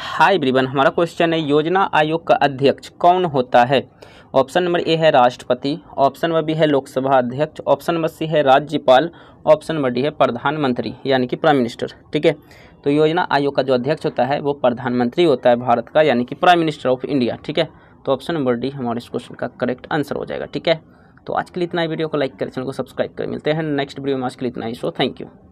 हाय ब्रिवन हमारा क्वेश्चन है योजना आयोग का अध्यक्ष कौन होता है ऑप्शन नंबर ए है राष्ट्रपति ऑप्शन नंबर बी है लोकसभा अध्यक्ष ऑप्शन नंबर सी है राज्यपाल ऑप्शन नंबर डी है प्रधानमंत्री यानी कि प्राइम मिनिस्टर ठीक है तो योजना आयोग का जो अध्यक्ष होता है वो प्रधानमंत्री होता है भारत का यानी कि प्राइम मिनिस्टर ऑफ इंडिया ठीक है तो ऑप्शन नंबर डी हमारे इस क्वेश्चन का करेक्ट आंसर हो जाएगा ठीक है तो आज के लिए इतना ही वीडियो को लाइक करें चैनल को सब्सक्राइब करें मिलते हैं नेक्स्ट वीडियो में आज के लिए इतना ही सो थैंक यू